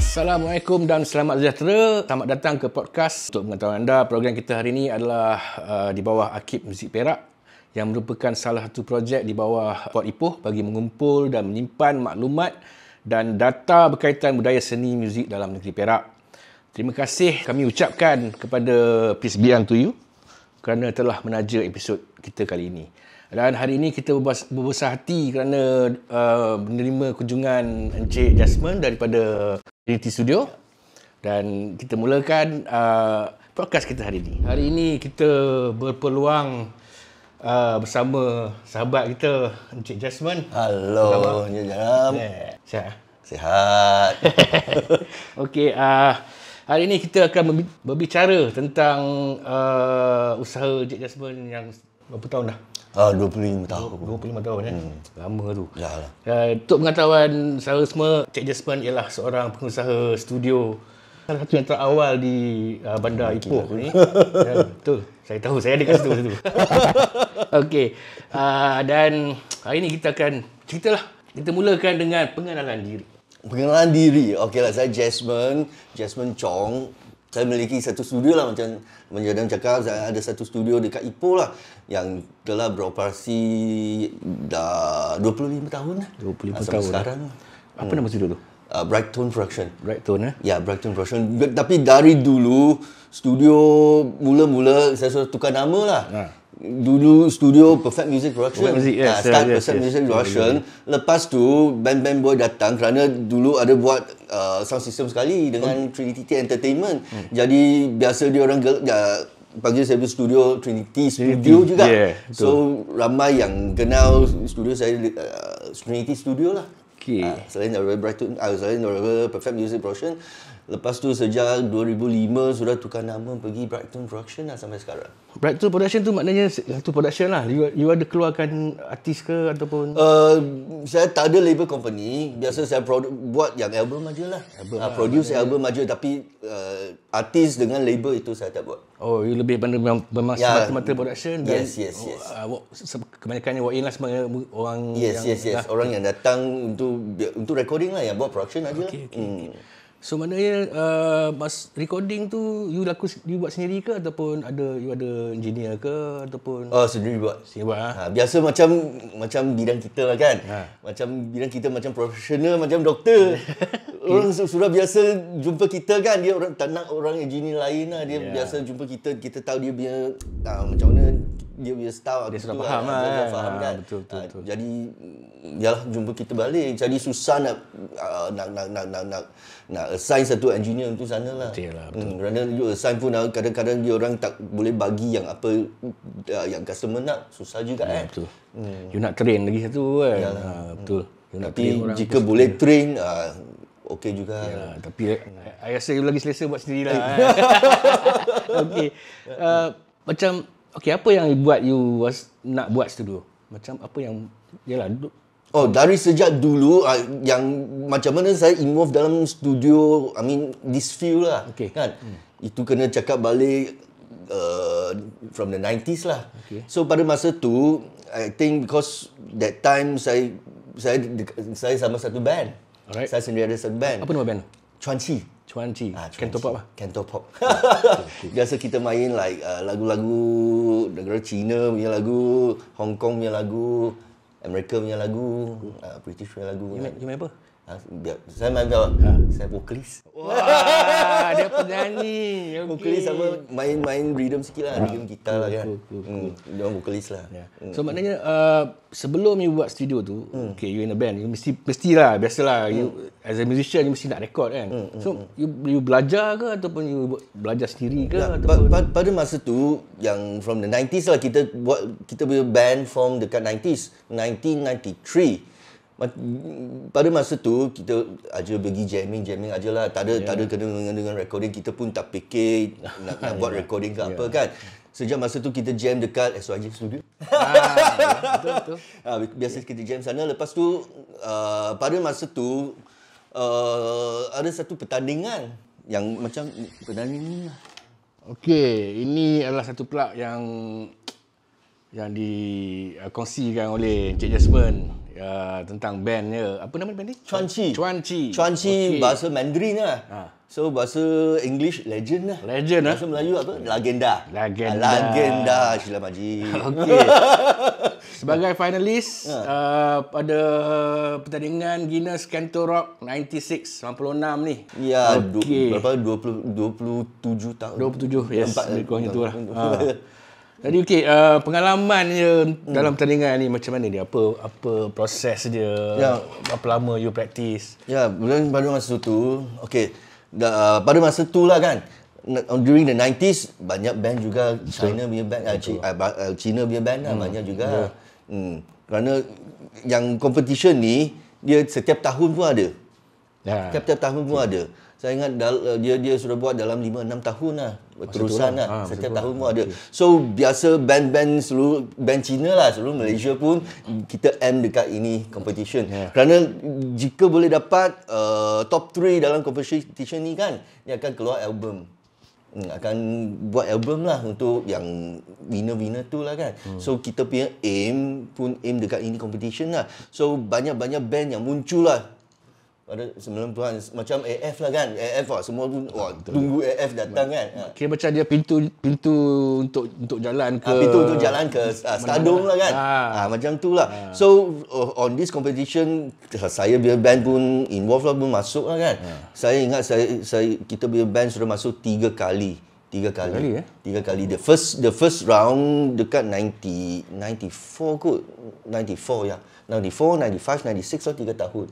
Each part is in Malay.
Assalamualaikum dan selamat sejahtera. Selamat datang ke podcast. Untuk pengetahuan anda, program kita hari ini adalah uh, di bawah Akib Muzik Perak yang merupakan salah satu projek di bawah Port Ipoh bagi mengumpul dan menyimpan maklumat dan data berkaitan budaya seni muzik dalam negeri Perak. Terima kasih kami ucapkan kepada Peace Be Unto You kerana telah menaja episod kita kali ini. Dan hari ini kita berbesar hati kerana uh, menerima kunjungan Encik Jasmine daripada DT Studio. Dan kita mulakan uh, podcast kita hari ini. Hari ini kita berpeluang uh, bersama sahabat kita Encik Jasmine. Hello, Encik Jasmine. Eh, sihat? Sihat. Okey, uh, Hari ini kita akan berbicara tentang uh, usaha Jack Jasmine yang berapa tahun dah? Ah, uh, 25 tahun. 25 tahun, ya? Hmm. Lama tu. Ya. ya. Uh, untuk pengetahuan saya semua, Jack Jasmine ialah seorang pengusaha studio salah satu yang terawal di uh, bandar okay. Hmm, Ipoh ni. Lah. Ya, betul. Saya tahu. Saya ada kat situ. situ. Okey. Uh, dan hari ini kita akan lah Kita mulakan dengan pengenalan diri pengenalan diri. Okey lah, saya Jasmine, Jasmine Chong. Saya memiliki satu studio lah macam Menjadam cakap, saya ada satu studio dekat Ipoh lah yang telah beroperasi dah 25 tahun lah. 25 Asam tahun. Sekarang. Apa hmm. nama studio tu? Uh, Bright Tone Production. Bright Tone eh? Ya, yeah, Bright Tone Production. Tapi dari dulu, studio mula-mula saya suruh tukar nama lah. Ha dulu studio Perfect Music Production. Perfect Music, yes. Ah, start yes, Perfect yes, Music Production. Yes. Lepas tu, band-band boy datang kerana dulu ada buat uh, sound system sekali dengan hmm. Trinity Entertainment. Hmm. Jadi, biasa dia orang gel, dia, panggil saya studio Trinity Studio Trinity. juga. Yeah, so, ramai yang kenal studio saya, uh, Trinity Studio lah. Okay. Uh, selain daripada Brighton, uh, selain daripada Perfect Music Production, Lepas tu sejak 2005 sudah tukar nama pergi Brighton Production lah sampai sekarang. Brighton Production tu maknanya satu ah, production lah. You, you ada keluarkan artis ke ataupun? Uh, saya tak ada label company. Biasa saya produ- buat yang album aja lah. Album uh, produce maknanya. album aja tapi uh, artis dengan label itu saya tak buat. Oh, you lebih pada memang memang ya. yeah. semata-mata production dan yes, yes, yes. Uh, se- kebanyakannya walk in lah sebenarnya orang yes, yang yes, yes. Dah, orang yang datang untuk untuk recording lah yang buat production aja. Lah. Okay, okay, hmm. okay. So maknanya uh, mas recording tu you laku dibuat sendiri ke ataupun ada you ada engineer ke ataupun Oh sendiri buat. siapa? Ah. Ha? ha biasa macam macam bidang kita lah kan. Ha. Macam bidang kita macam profesional macam doktor. okay. Orang sudah biasa jumpa kita kan dia orang tak orang engineer lain lah dia yeah. biasa jumpa kita kita tahu dia punya uh, macam mana dia punya style dia sudah faham kan. lah. Kan. faham ha, kan. Betul betul. Ha, betul. Jadi yalah jumpa kita balik jadi susah nak uh, nak nak nak nak nak assign satu engineer untuk sana lah. Betul lah. Hmm, kerana you assign pun kadang-kadang dia orang tak boleh bagi yang apa uh, yang customer nak. Susah juga kan. Ya, eh. Betul. Hmm. You nak train lagi satu kan. Yalah. Ha, betul. Hmm. You tapi train jika boleh train, train uh, okey juga. Ya, lah. tapi hmm. I, I rasa you lagi selesa buat sendiri lah. eh. eh. okay. Uh, macam, okay apa yang buat you was, nak buat situ dulu? Macam apa yang, yelah, Oh, dari sejak dulu uh, yang macam mana saya involve dalam studio, I mean this field lah, okay. kan? Hmm. Itu kena cakap balik uh, from the 90s lah. Okay. So pada masa tu, I think because that time saya saya saya sama satu band. Alright. Saya sendiri ada satu band. Apa nama band? Chuan Chi. Chuan Chi. Ah, Chuan Canto Chi. Pop lah. Kento Pop. Biasa kita main like uh, lagu-lagu negara China punya lagu, Hong Kong punya lagu. American punya lagu, uh, British punya lagu. You apa? Ha, saya main jawab. Ha. Saya vokalis. Wah, dia penyanyi. Okay. sama Main main rhythm sikit lah. Ha. Rhythm gitar lah kan. Cool, cool, cool. Hmm. Dia orang vokalis lah. Yeah. Hmm. So maknanya, uh, sebelum you buat studio tu, hmm. okay, you in a band, you mesti, mesti lah, biasalah. Hmm. You, as a musician, you mesti nak record kan. Hmm. hmm so, hmm. you, you belajar ke ataupun you belajar sendiri ke? Nah, ya, pa, pa, pada masa tu, yang from the 90s lah, kita buat kita punya band form dekat 90s. 1993 pada masa tu kita aja bagi jamming jamming ajalah tak ada yeah. tak ada kena dengan, dengan recording kita pun tak fikir nak, nak buat ya. recording ke yeah. apa ya. kan sejak masa tu kita jam dekat SYG studio ah, betul, betul. Ah, biasa kita jam sana lepas tu uh, pada masa tu uh, ada satu pertandingan yang macam pertandingan ni lah Okey, ini adalah satu plug yang yang dikongsikan uh, oleh Cik Jasmine uh, tentang bandnya apa nama band ni? Chuan Chi. Chuan Chi. Chuan Chi okay. bahasa Mandarin lah. Ha. So bahasa English legend lah. Legend lah. Bahasa ha? Melayu apa? Legenda. Legenda. Ah, legenda Sheila Maji. Okey. Sebagai finalis ha. uh, pada pertandingan Guinness Canto Rock 96 96 ni. Ya, okay. berapa 20 27 tahun. 27. Yes. Lebih kurang itulah. Ha. Jadi okey, uh, pengalaman dia hmm. dalam pertandingan ni macam mana dia? Apa apa proses dia? Ya. Berapa lama you practice? Ya, pada pada masa tu, okey, uh, pada masa tu lah kan. During the 90s banyak band juga China punya band, uh, China, uh, punya band lah hmm. banyak juga. Yeah. Hmm. Kerana yang competition ni dia setiap tahun pun ada. Ya. Yeah. Setiap tahun pun yeah. ada. Saya ingat dia dia sudah buat dalam 5 6 tahun lah terusan lah. Ha, setiap lah. tahun pun ada. So biasa band-band seluruh band Cina lah seluruh Malaysia pun kita end dekat ini competition. Yeah. Kerana jika boleh dapat uh, top 3 dalam competition ni kan, dia akan keluar album. Hmm, akan buat album lah untuk yang winner-winner tu lah kan. Hmm. So kita punya aim pun aim dekat ini competition lah. So banyak-banyak band yang muncul lah pada sebelum tuan macam AF lah kan AF lah semua pun wah, tunggu AF datang kan kira ha. macam dia pintu pintu untuk untuk jalan ah, ke ha, pintu untuk jalan ke ha, stadium lah kan ha. Ha, macam tu lah ha. so uh, on this competition saya biar band pun involved lah pun masuk lah kan ha. saya ingat saya, saya kita biar band sudah masuk tiga kali tiga kali tiga kali, eh? tiga kali. the first the first round dekat 90 94 kot 94 ya 94 95 96 so tiga tahun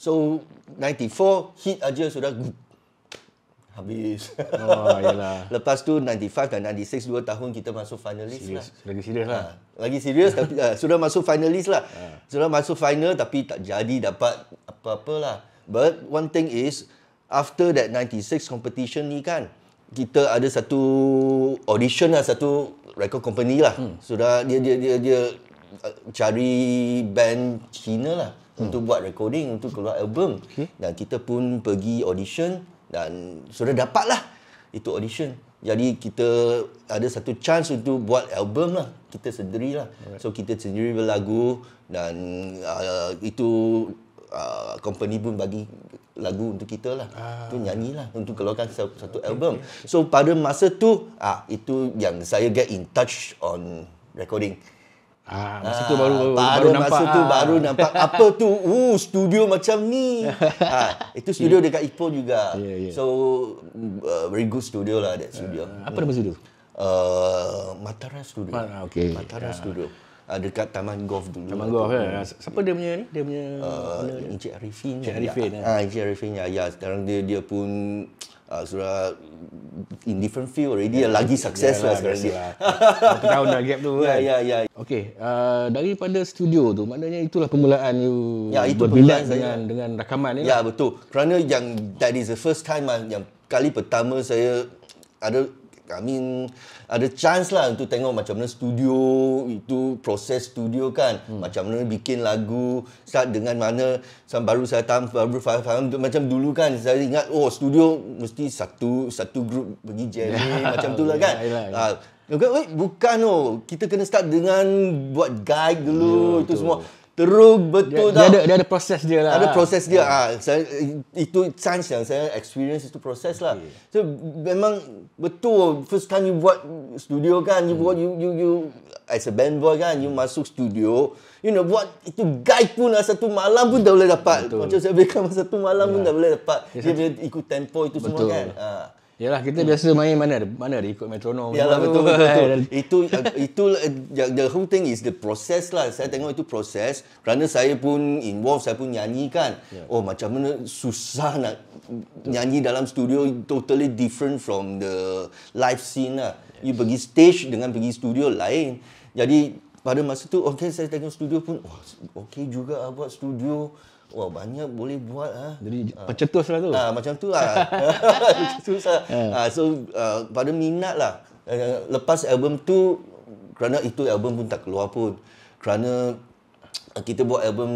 So 94 hit aja sudah habis. Oh, yalah. Lepas tu 95 dan 96 dua tahun kita masuk finalist lah. Lagi serius lah. Ha, lagi serius tapi uh, sudah masuk finalist lah. Ha. Sudah masuk final tapi tak jadi dapat apa-apa lah. But one thing is after that 96 competition ni kan kita ada satu audition lah satu record company lah. Hmm. Sudah dia dia dia dia ah, cari band China lah hmm. untuk buat recording untuk keluar album okay. dan kita pun pergi audition dan sudah dapatlah itu audition jadi kita ada satu chance untuk buat album lah kita sendiri lah so kita sendiri berlagu dan uh, itu uh, company pun bagi lagu untuk kita lah ah. itu ah. nyanyi lah untuk keluarkan satu album so pada masa tu uh, itu yang saya get in touch on recording Ah, ah, masa ah, tu baru baru, baru nampak. Masa tu ah. baru nampak apa tu? Oh, studio macam ni. ah, itu studio yeah. dekat Ipoh juga. Yeah, yeah. So uh, very good studio lah that studio. Uh, apa nama studio? Uh, Matara Studio. Ah, okay. Matara yeah. Studio. Uh, dekat Taman Golf dulu. Taman Golf. Yeah. Eh? Siapa dia punya ni? Dia punya uh, Encik Arifin. Encik Arifin. Ya. Eh? Ah, ya. Encik Arifin ya. Ya, sekarang dia dia pun uh, sudah in different field already yeah. lagi sukses yeah, lah sekarang ni. Berapa tahun dah gap tu ya, kan? Ya, ya, ya. Okay, uh, daripada studio tu, maknanya itulah permulaan you ya, itu berbilang dengan, dengan rakaman ni lah. Ya, lah. betul. Kerana yang that is the first time, lah, yang kali pertama saya ada, I mean, ada chance lah untuk tengok macam mana studio itu proses studio kan hmm. macam mana bikin lagu start dengan mana sampai baru saya tam baru faham, faham macam dulu kan saya ingat oh studio mesti satu satu grup pergi jam macam tu lah kan yeah, yeah, Uh, Okay, bukan oh. Kita kena start dengan buat guide dulu yeah, itu semua. Teruk betul dia, tau. Dia ada, dia ada proses dia lah. Ada proses dia. Yeah. Ha. Ah, saya, itu chance yang saya experience itu proses lah. Yeah. So, memang betul. First time you buat studio kan. You hmm. buat, you, you, you, as a band boy kan. You mm. masuk studio. You know, buat itu guy pun lah. Satu malam pun dah boleh dapat. Betul. Macam saya berikan satu malam yeah. pun dah boleh dapat. Yeah. Dia, dia ikut tempo itu betul. semua kan. Ha. Yalah kita hmm. biasa main mana ada mana ada ikut metronom. Yalah betul betul. betul. itu eh, itu eh, the, whole thing is the process lah. Saya tengok itu proses kerana saya pun involve saya pun nyanyi kan. Yeah. Oh macam mana susah nak nyanyi dalam studio totally different from the live scene lah. Yes. You pergi stage dengan pergi studio lain. Jadi pada masa tu okay saya tengok studio pun wah okay juga ah buat studio. Wah banyak boleh buat ah. Jadi ha. pencetus lah tu. Ah ha, macam tu lah. Susah. Ya. Ah ha, so uh, pada minat lah. Eh, eh, lepas album tu kerana itu album pun tak keluar pun. Kerana ah, kita buat album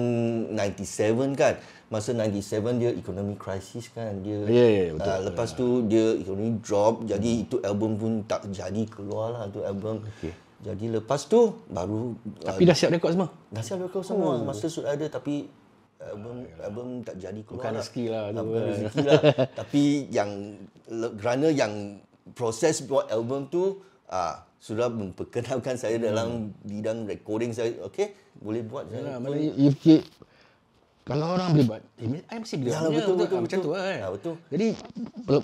97 kan. Masa 97 dia ekonomi krisis kan dia. yeah, yeah, ya, betul. Uh, lepas tu dia ekonomi drop jadi itu album pun tak jadi keluar lah tu album. Okey. Jadi lepas tu baru Tapi uh, dah siap rekod semua. Dah siap rekod semua. Oh. Masa sudah ada tapi album ah, album tak jadi keluar bukan lah. rezeki lah, lah bukan rezeki lah tapi yang kerana yang proses buat album tu ah, sudah memperkenalkan saya hmm. dalam bidang recording saya okey boleh buat saya lah, mana you, kalau orang boleh buat eh, I mesti boleh betul, betul, betul, macam tu lah, kan. ah, betul jadi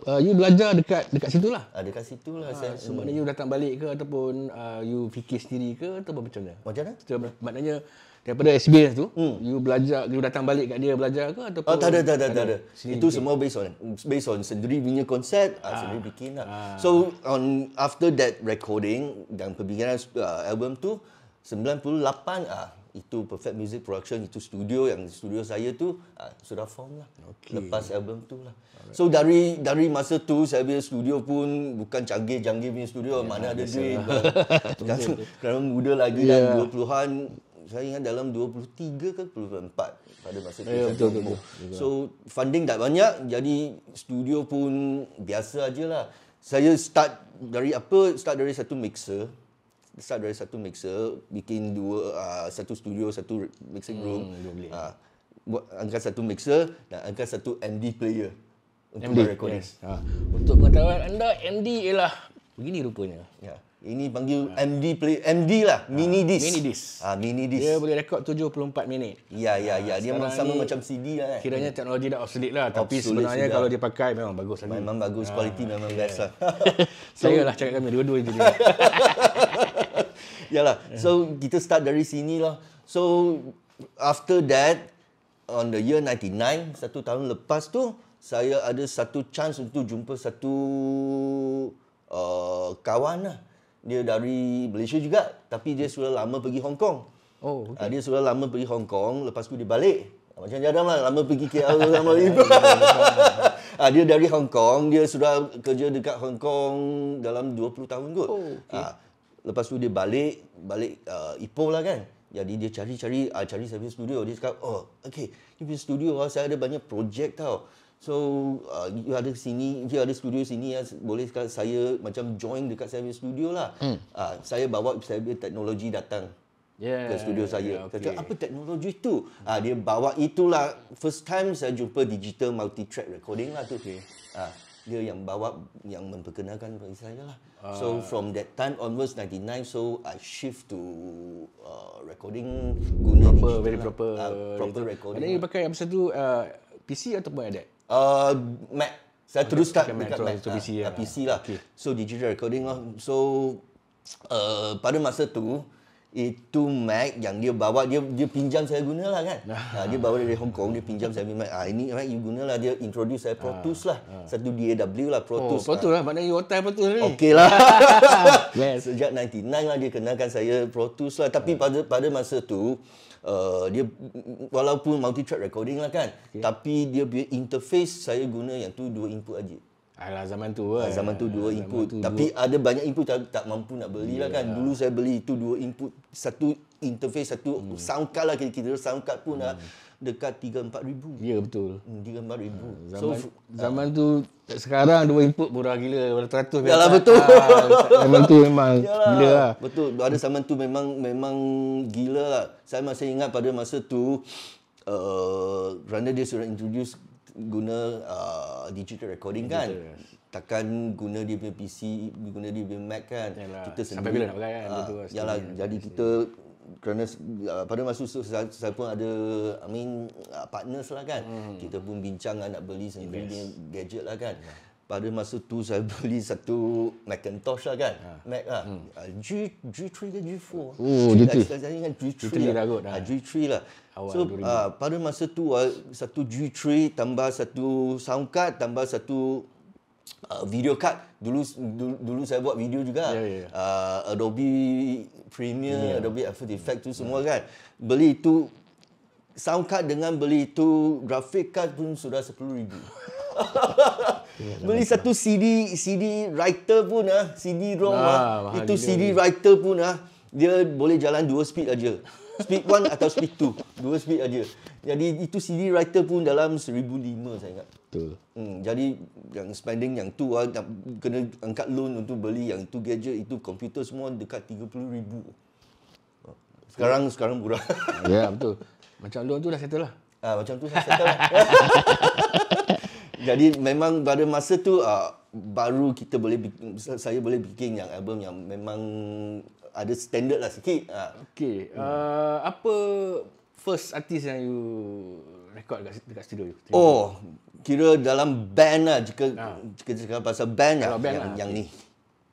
uh, you belajar dekat dekat situlah. ah, dekat situlah. lah ah, saya so, you datang balik ke ataupun uh, you fikir sendiri ke ataupun macam mana macam mana maknanya daripada SBS tu hmm. you belajar you datang balik kat dia belajar ke ataupun oh, tak ada tak ada, tak ada. itu semua based on based on sendiri punya konsep ah. sendiri ah. bikin lah. ah. so on after that recording dan pembikinan uh, ah, album tu 98 ah itu perfect music production itu studio yang studio saya tu uh, sudah form lah okay. lepas album tu lah Alright. so dari dari masa tu saya punya studio pun bukan canggih-canggih punya studio yeah, mana ada lah. duit kerana muda lagi yeah. Ya. dan 20-an saya ingat dalam 23 ke 24 pada masa itu. Ya, betul, betul, betul. So funding tak banyak jadi studio pun biasa aja lah. Saya start dari apa? Start dari satu mixer. Start dari satu mixer, bikin dua uh, satu studio, satu mixing room. Hmm, uh, buat angkat satu mixer dan angkat satu MD player untuk MD, recording. Yes. Ha. Untuk pengetahuan anda MD ialah begini rupanya. Ya. Yeah. Ini panggil ha. Ah. MD play MD lah, ha. mini disc. Mini disc. Ah ha, mini disc. Dia boleh rekod 74 minit. Ya ya ya, dia memang sama macam CD lah eh. Kiranya teknologi dah obsolete lah, tapi obsolete sebenarnya sudah. kalau dia pakai memang bagus Memang lagi. bagus kualiti ah. quality memang best lah. so, Saya lah cakap kami dua-dua ini. Yalah, so kita start dari sini lah. So after that on the year 99, satu tahun lepas tu saya ada satu chance untuk jumpa satu uh, kawan lah dia dari Malaysia juga tapi dia sudah lama pergi Hong Kong. Oh, ah, okay. Dia sudah lama pergi Hong Kong, lepas tu dia balik. Ah, macam jadam lah, lama pergi KL sama ibu. Ah, dia dari Hong Kong, dia sudah kerja dekat Hong Kong dalam 20 tahun kot. Oh, okay. Lepas tu dia balik, balik uh, Ipoh lah kan. Jadi dia cari-cari, uh, cari saya punya studio. Dia cakap, oh, okay, you punya studio saya ada banyak projek tau. So uh, you ada sini, dia ada studio sini ya. Boleh saya macam join dekat saya punya studio lah. Hmm. Uh, saya bawa saya punya teknologi datang yeah, ke studio yeah, saya. Yeah, okay. Kata apa teknologi itu? Uh, ah, dia bawa itulah first time saya jumpa digital multi track recording lah tu. Okay. Uh, dia yang bawa yang memperkenalkan kepada saya lah. Uh, so from that time onwards 99 so I shift to uh, recording guna proper, digital very lah. proper, lah. uh, proper recording. Ada yang lah. pakai yang satu uh, PC ataupun ada? Uh, Mac. Saya terus start dekat Mac. Uh, ah, PC lah. lah. PC lah. Okay. So, digital recording lah. So, uh, pada masa tu, itu Mac yang dia bawa dia dia pinjam saya guna lah kan. Ha, dia bawa dari Hong Kong dia pinjam saya Mac. Ah ini Mac you lah dia introduce saya Pro ah, Tools lah. Satu DAW lah Pro oh, Tools. Oh, Pro lah. Tools lah. Maknanya you hotel Pro ni. Okey lah. yes. Sejak 99 lah dia kenalkan saya Pro Tools lah. Tapi pada pada masa tu Uh, dia walaupun multi track recording lah kan okay. tapi dia punya interface saya guna yang tu dua input aja Alah zaman tu lah. Zaman tu dua input. Tu Tapi dua. ada banyak input tak, tak mampu nak beli yeah. lah kan. Ya. Dulu saya beli tu dua input. Satu interface, satu hmm. sound card lah. kira kira sound card pun hmm. lah dekat 3-4 ribu. Ya, betul. 3-4 hmm, ribu. Ha, ah, zaman, so, zaman tu, sekarang dua input murah gila. Beratus yalah, biasa. betul. Ha, zaman tu memang yalah, gila lah. Betul. Pada zaman tu memang memang gila lah. Saya masih ingat pada masa tu, uh, dia sudah introduce guna uh, digital recording kan. Digital, yes takkan guna dia punya PC, guna dia punya Mac kan. Yalah, kita sendiri, sampai bila nak pakai kan? Uh, yalah, jadi kita kerana uh, pada masa itu saya, saya pun ada I mean uh, partners lah kan. Hmm. Kita pun bincang kan, nak beli sendiri yes. gadget lah kan. Yeah. Pada masa tu saya beli satu Macintosh lah kan. Yeah. Mac lah. Hmm. Uh, G, G3 ke G4? Oh, G3. Saya ingat G3, G3 lah. Kot, ha. G3 lah. Awal so, uh, pada masa tu ah, satu G3 tambah satu sound card tambah satu Uh, video card dulu, dulu dulu saya buat video juga yeah, yeah, yeah. Uh, Adobe Premiere yeah. Adobe After yeah. Effects tu ya. semua yeah. kan beli itu sound card dengan beli itu graphic card pun sudah sepuluh ribu ya, beli satu CD CD writer pun ah CD ROM ah itu CD dia. writer pun ah dia boleh jalan dua speed aja speed one atau speed two dua speed aja jadi itu CD writer pun dalam seribu lima saya ingat Betul. Hmm, jadi yang spending yang tu ah, kena angkat loan untuk beli yang tu gadget itu komputer semua dekat tiga puluh ribu. Sekarang betul. sekarang murah. Ya yeah, betul. Macam loan tu dah settle lah. Ah, macam tu dah settle lah. jadi memang pada masa tu ah, baru kita boleh saya boleh bikin yang album yang memang ada standard lah sikit. Ah. Okay. Hmm. Uh, ah, apa first artist yang you record dekat, dekat studio you. oh, kira dalam band lah jika ha. jika cakap pasal band, lah. band yang, lah. yang, ni.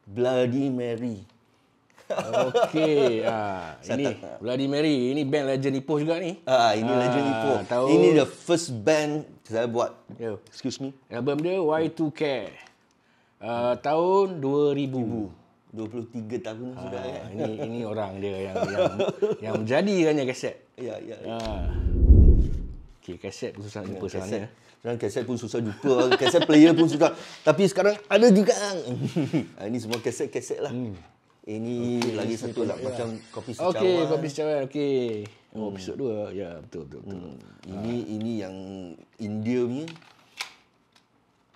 Bloody Mary. Okey, ha. ini Bloody Mary, ini band legend Ipoh juga ni. Ha, ini ha. legend Ipoh. Tahu. Ini the first band saya buat. Yo. Excuse me. Album dia Why to Care Uh, tahun 2000. 23 tahun sudah ya. ini ini orang dia yang yang yang jadi hanya kaset ya ya, ya. Ha. Okay, kaset pun susah jumpa sekarang ya. Sekarang eh. kaset pun susah jumpa. kaset player pun susah. Tapi sekarang ada juga. Ah, ini semua kaset-kaset lah. Hmm. Ini lagi satu lah. Macam kopi secawan. Okay, kopi secawan. Okay. Oh, hmm. episode dua. Ya, betul, betul, betul. Hmm. Ini ini yang India ni.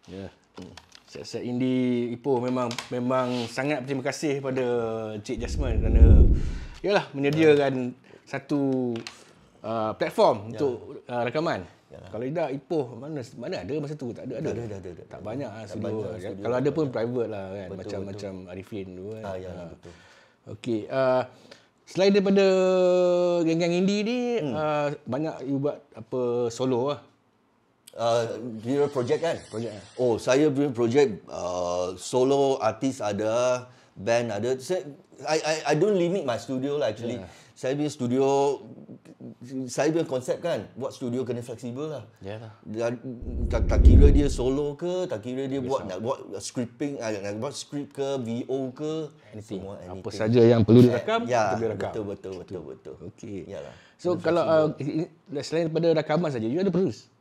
Ya. Yeah. Hmm. Set-set Indi Ipoh memang memang sangat berterima kasih kepada Cik Jasmine kerana yalah menyediakan hmm. satu uh, platform ya. untuk uh, rekaman. Ya. Kalau tidak Ipoh mana mana ada masa tu tak ada ada. Ada ada Tak, tak ah, banyak ah studio. Banyak, studio kan? Kalau ada pun private lah kan betul, macam betul. macam Arifin tu kan. Ah ya ha. Okey uh, selain daripada geng-geng indie ni hmm. uh, banyak you buat apa solo lah. Uh, dia projek kan? Projek. Ah. Oh, saya punya project uh, solo artis ada, band ada. I, I, I don't limit my studio lah actually. Yeah saya punya studio saya punya konsep kan buat studio kena fleksibel lah. Ya tak, tak kira dia solo ke, tak kira dia buat nak buat scripting, ah, nak buat script ke, VO ke, anything. semua anything. Apa saja yang perlu direkam, ya, kita boleh rakam. Betul betul betul betul. betul. Okey. Iyalah. So kena kalau uh, selain daripada rakaman saja, you ada produce.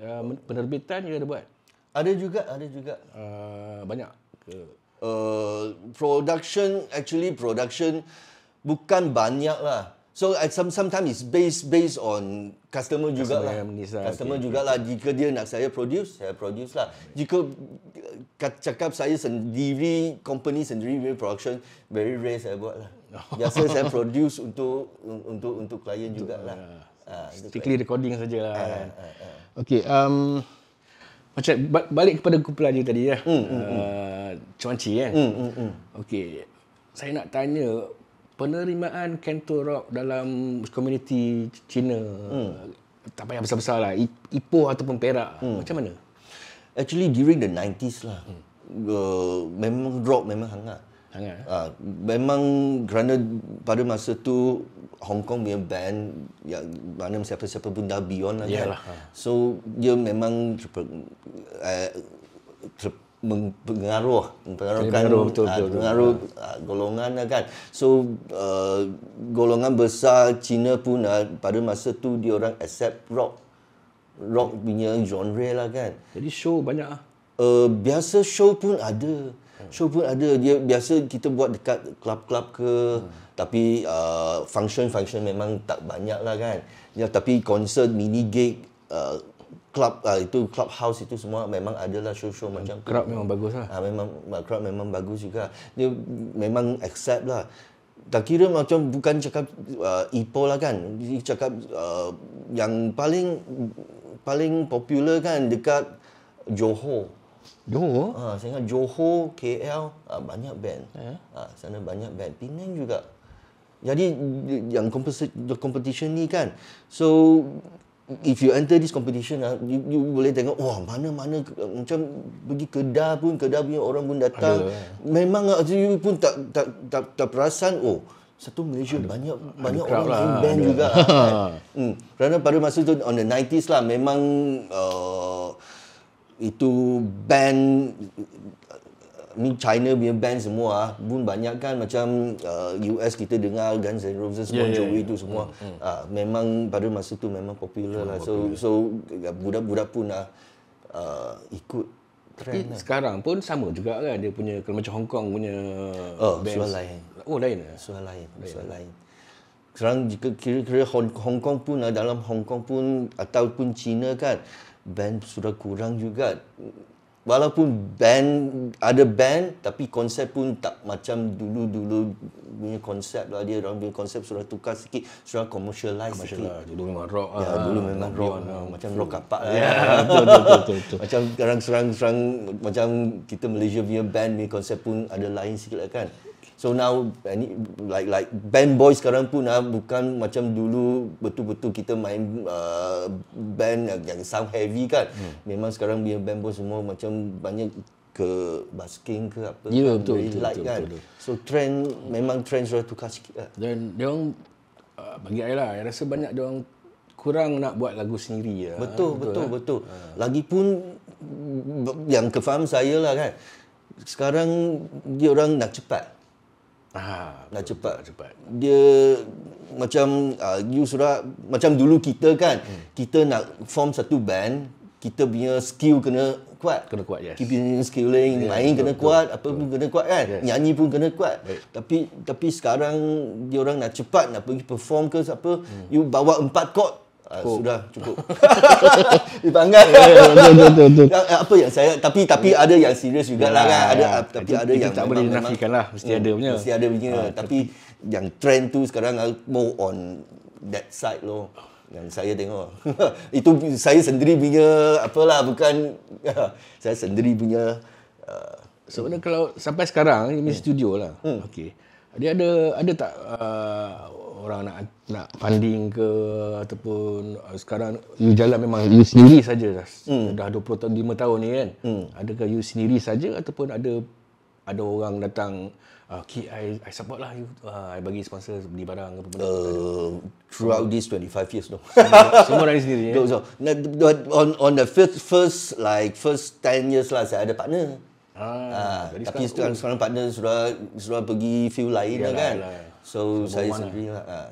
Ya uh, penerbitan you ada buat. Ada juga, ada juga. Uh, banyak ke uh, production actually production bukan banyak lah. So some sometimes it's based based on customer juga lah. Customer juga lah. Okay. Jika dia nak saya produce, saya produce lah. Jika eh, cakap saya sendiri company sendiri very production very rare saya buat lah. Biasa saya produce untuk untuk untuk klien juga lah. Uh, ya. ah, strictly recording saja lah. Uh, ah, uh, kan. ah, uh. Okay. Um, macam balik kepada kumpulan dia tadi ya. Mm, mm, Okay. Saya nak tanya penerimaan Canto Rock dalam komuniti Cina hmm. tak payah besar-besar lah Ipoh ataupun Perak hmm. macam mana? Actually during the 90s lah hmm. uh, memang rock memang hangat hangat uh, memang kerana pada masa tu Hong Kong punya band yang mana siapa-siapa pun dah beyond lah kan? Ha. so dia memang uh, mempengaruh mempengaruhkan betul, betul, ah, betul, pengaruh betul. Ah, golongan lah kan so uh, golongan besar Cina pun uh, pada masa tu dia orang accept rock rock punya genre lah kan jadi show banyak ah uh, biasa show pun ada show pun ada dia biasa kita buat dekat club-club ke hmm. tapi uh, eh, function function memang tak banyak lah kan ya tapi konsert mini gig uh, club uh, itu clubhouse itu semua memang adalah show-show uh, macam crowd memang bagus lah. Uh, memang uh, crowd memang bagus juga. Dia memang accept lah. Tak kira macam bukan cakap uh, Ipoh lah kan. Dia cakap uh, yang paling paling popular kan dekat Johor. Johor? Ah, uh, saya ingat Johor, KL uh, banyak band. Yeah. Ya. Uh, sana banyak band. Penang juga. Jadi yang kompetisi ni kan. So if you enter this competition lah, you, you boleh tengok wah mana-mana eh, macam pergi kedah pun kedah punya orang pun datang Ada. Eh. memang you ah, pun tak tak tak, tak perasan oh satu Malaysia Ada. banyak Ada banyak orang lah. band Ada. juga kan. hmm. kerana pada masa tu on the 90s lah memang uh, itu band ni China punya band semua ah, pun banyak kan macam uh, US kita dengar Guns N' Roses, yeah, Bon ya, Jovi yeah. tu semua mm, mm. Uh, memang pada masa tu memang popular lah so so budak-budak pun dah uh, ikut trend lah. sekarang pun sama juga kan dia punya kalau macam Hong Kong punya oh, band soal lain oh lain lah soal lain soal lain sekarang jika kira-kira Hong, Kong pun ah, dalam Hong Kong pun ataupun China kan band sudah kurang juga walaupun band ada band tapi konsep pun tak macam dulu-dulu punya konsep lah dia orang punya konsep sudah tukar sikit sudah commercialize Macam lah. dulu memang rock lah. ya, lah. dulu memang rock lah. macam rock kapak yeah. lah. Ya. betul, betul, betul, betul, betul. macam sekarang sekarang macam kita Malaysia punya band ni konsep pun ada lain sikit lah kan So now any, eh, like like band boys sekarang pun ah, bukan macam dulu betul-betul kita main uh, band yang, yang sound heavy kan. Hmm. Memang sekarang dia band boys semua macam banyak ke basking ke apa. Ya yeah, kan, betul, betul, light, betul, kan. betul, betul, So trend memang trend sudah tukar sikit. Lah. Dan dia orang uh, bagi saya lah, saya rasa banyak dia orang kurang nak buat lagu sendiri ya Betul, betul, betul. Lah. betul. Lagipun yang kefaham saya lah kan. Sekarang dia orang nak cepat. Ah, nak cepat. cepat. Dia macam uh, you sudah macam dulu kita kan, hmm. kita nak form satu band, kita punya skill kena kuat. Kena kuat, yes. Kita punya skill lain, yeah, main betul, kena betul, kuat, apa betul. pun kena kuat kan. Yes. Nyanyi pun kena kuat. Baik. Tapi tapi sekarang dia orang nak cepat nak pergi perform ke apa, hmm. you bawa empat kot. Ah, cukup. sudah cukup. Dipanggil. Ya, ya, ya, ya, apa yang saya tapi tapi ya. ada yang serius jugalah lah. kan. Ada ya. tapi itu, ada itu yang tak boleh dinafikanlah mesti hmm, ada punya. Mesti ada punya ha, tapi ter- yang trend tu sekarang ah, mau on that side loh yang saya tengok. itu saya sendiri punya apalah bukan saya sendiri punya uh, sebenarnya so, kalau sampai sekarang ini hmm. studio lah. Hmm. Okey. Dia ada ada tak uh, orang nak nak funding ke ataupun uh, sekarang you jalan memang you sendiri saja hmm. dah mm. dah 20 tahun 5 tahun ni kan mm. adakah you sendiri saja ataupun ada ada orang datang uh, okay, I, I support lah you uh, I bagi sponsor beli barang apa benda uh, throughout this 25 years no semua dari sendiri ya? so, so, on on the first first like first 10 years lah saya ada partner Ah, ah, tapi sekarang, sekarang, oh. sekarang partner sudah sudah pergi view lain iyalah, lah kan. Iyalah. So saya sendiri lah. Uh,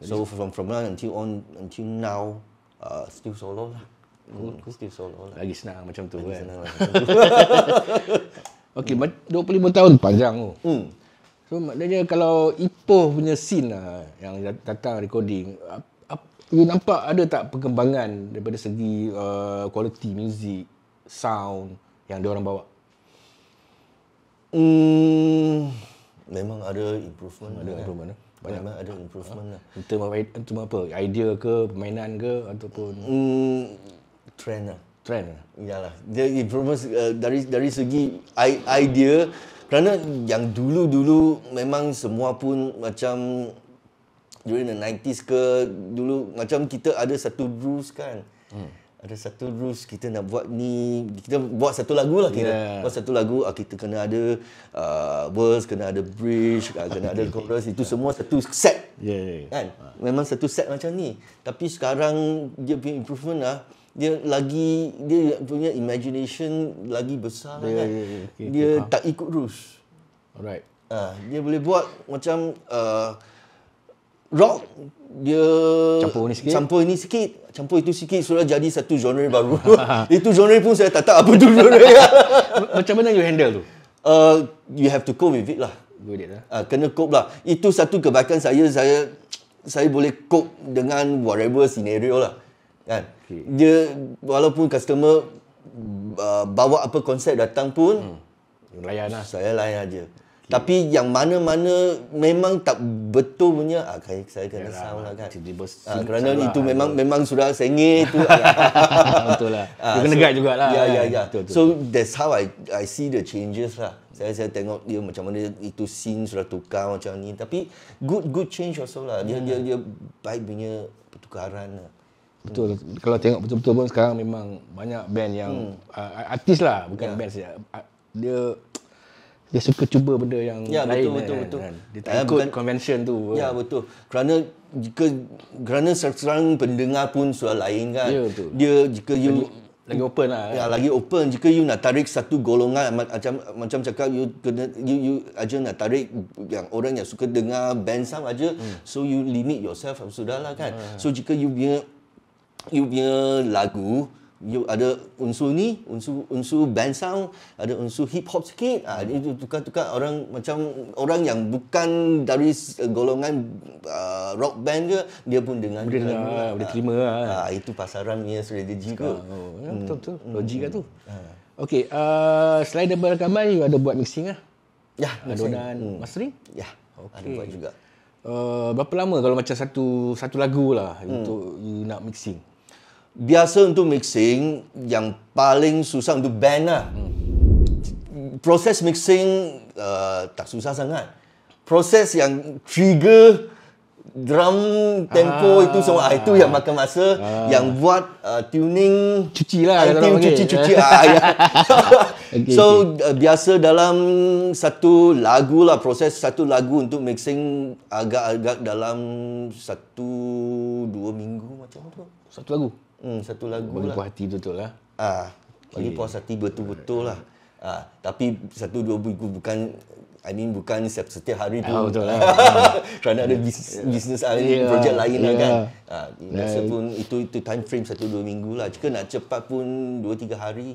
so from from now until on until now uh, still solo lah. Good, hmm. still solo lah. Lagi senang macam tu Lagi kan. Senang lah. Okey, hmm. 25 tahun panjang tu. Oh. Hmm. So maknanya kalau Ipoh punya scene lah yang datang recording, you nampak ada tak perkembangan daripada segi kualiti uh, muzik, sound yang dia orang bawa? Hmm. Memang ada improvement. Ada lah. improvement. Eh? Banyak. Memang ada improvement lah. In term, of, apa? Idea ke? Permainan ke? Ataupun? Hmm, trend lah. Trend lah? Yalah. Dia improvement uh, dari dari segi idea. Kerana yang dulu-dulu memang semua pun macam during the 90s ke dulu macam kita ada satu rules kan. Hmm ada satu rules kita nak buat ni kita buat satu lagu lah kita yeah. buat satu lagu ah, kita kena ada uh, verse kena ada bridge ah, kena ada chorus itu semua satu set yeah. Ya, ya. kan memang satu set macam ni tapi sekarang dia punya improvement lah dia lagi dia punya imagination lagi besar yeah, kan yeah, yeah. Okay, dia okay. tak ikut rules alright uh, dia boleh buat macam uh, rock dia campur ini sikit campur ni sikit campur itu sikit sudah jadi satu genre baru itu genre pun saya tak tahu apa tu genre macam mana you handle tu uh, you have to cope with it lah good it lah uh, kena cope lah itu satu kebaikan saya saya saya boleh cope dengan whatever scenario lah kan okay. dia walaupun customer uh, bawa apa konsep datang pun hmm. layan lah saya layan aja tapi yang mana-mana memang tak betul punya ah, saya kena Yalah, sound lah kan. Tiba-tiba ah, kerana salah itu memang memang sudah sengit tu. Ah, betul lah. Ah, so, kena gag jugalah. Ya ya ya. So that's how I I see the changes lah. Saya saya tengok dia macam mana itu scene sudah tukar macam ni tapi good good change also lah. Dia yeah. dia dia baik punya pertukaran lah. Betul. Hmm. Kalau tengok betul-betul pun sekarang memang banyak band yang hmm. uh, artis lah bukan yeah. band saja. Ya. Uh, ah, dia dia suka cuba benda yang ya, lain. betul, kan, betul, kan. betul. Dia eh, tak ikut uh, convention tu. Ya, betul. Kerana jika kerana serang pendengar pun soal lain kan. Ya, betul. Dia jika you lagi, lagi open lah. Ya, kan? lagi open. Jika you nak tarik satu golongan macam macam cakap you kena you you aja nak tarik yang orang yang suka dengar band sama aja. Hmm. So you limit yourself sudahlah kan. Hmm. So jika you punya you punya lagu you ada unsur ni unsur unsur band sound ada unsur hip hop sikit ah ha, tukar-tukar orang macam orang yang bukan dari golongan uh, ah, rock band je dia pun dengan boleh, dengan, lah, uh, boleh terima lah uh, itu pasaran dia strategi ke betul betul logik tu oh, ya, hmm. Hmm. Ah. okey selain daripada rakaman you ada buat mixing ah ya ada dan hmm. mastering ya okay. ada buat juga uh, berapa lama kalau macam satu satu lagu lah hmm. untuk you nak mixing biasa untuk mixing yang paling susah untuk band lah. Proses mixing uh, tak susah sangat. Proses yang trigger drum tempo ah, itu semua ah, itu yang makan masa ah, yang buat uh, tuning cuci lah tuning cuci cuci ah, yeah. okay, so okay. Uh, biasa dalam satu lagu lah proses satu lagu untuk mixing agak-agak dalam satu dua minggu macam tu satu lagu Hmm, satu lagu bagi lah. Bagi puas hati betul lah. Ah, bagi puas hati betul betul lah. Ah, tapi satu dua minggu bukan I mean bukan setiap setiap hari tu. Ah, betul lah. Kerana ada bisnes ya. yeah. Ya, lain, yeah. projek lain yeah. lah ya. kan. Ah, nah. Yeah. pun itu itu time frame satu dua minggu lah. Jika nak cepat pun dua tiga hari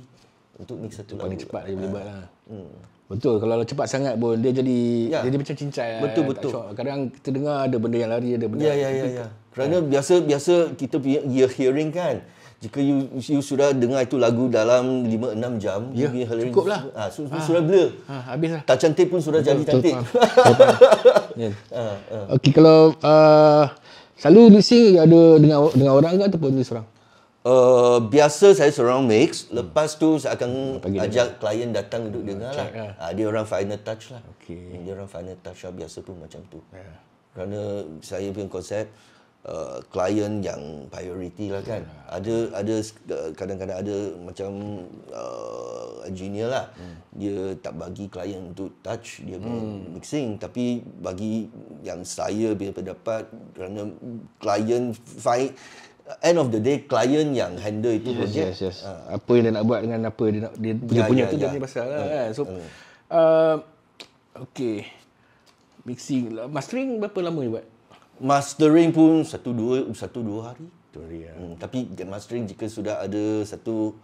untuk mix satu lagu. Paling cepat lagi boleh ah, buat lah. Hmm. Betul, kalau cepat sangat pun dia jadi yeah. jadi macam cincai. Betul, betul. Kadang kita dengar ada benda yang lari, ada benda yeah, yang yeah, yeah, yeah. Kerana hmm. biasa biasa kita ear hearing kan. Jika you, you sudah dengar itu lagu dalam 5 6 jam, ya, yeah, cukup lah. Ha, su- ha, sudah blur. Ha, ah, habis Tak cantik pun sudah jadi cantik. Betul, ha, Okey kalau uh, selalu listening ada dengan dengan orang ke ataupun sendiri seorang? Uh, biasa saya seorang mix hmm. lepas tu saya akan Pagi ajak dia. klien datang duduk dengar lah. Ha, dia orang final touch lah okay. dia orang final touch lah biasa pun macam tu yeah. kerana saya punya konsep Uh, client yang priority lah kan yeah. ada ada uh, kadang-kadang ada macam uh, engineer lah mm. dia tak bagi klien untuk touch dia mm. mixing tapi bagi yang saya bila dapat kerana klien fight end of the day klien yang handle itu yes, project yes, yes. Uh. apa yang dia nak buat dengan apa dia nak, dia yeah, punya punya yeah, tu yeah. dia pasal lah uh. kan so uh. Uh, okay mixing mastering berapa lama ni buat mastering pun satu dua satu dua hari. Satu hari ya. hmm, tapi mastering jika sudah ada satu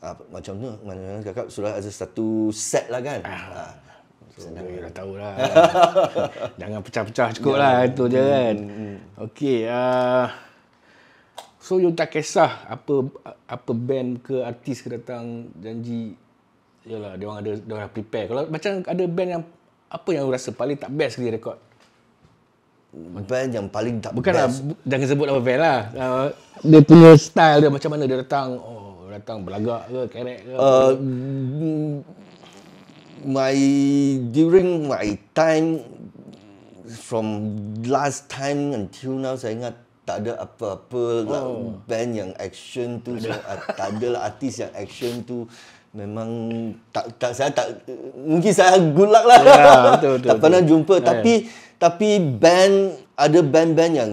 uh, macam tu mana kakak sudah ada satu set lah kan. Ah. Uh, so, ya, dah tahu lah. Jangan pecah-pecah cukup ya, lah yeah. itu je hmm. kan. Hmm, hmm. Okey. Uh, so you tak kisah apa apa band ke artis ke datang janji yalah dia orang ada dia orang prepare. Kalau macam ada band yang apa yang you rasa paling tak best dia rekod? band yang paling tak Bukan lah, best. Bukanlah jangan sebut apa band lah. Uh, dia punya style dia macam mana dia datang. Oh, datang belagak ke, kerek ke. Uh, my during my time from last time until now saya ingat tak ada apa-apa lah. oh. lah band yang action tu so, tak ada lah artis yang action tu Memang tak tak saya tak mungkin saya gulak lah. Ya, betul, betul, tak pernah betul. jumpa ya, tapi tapi band ada band-band yang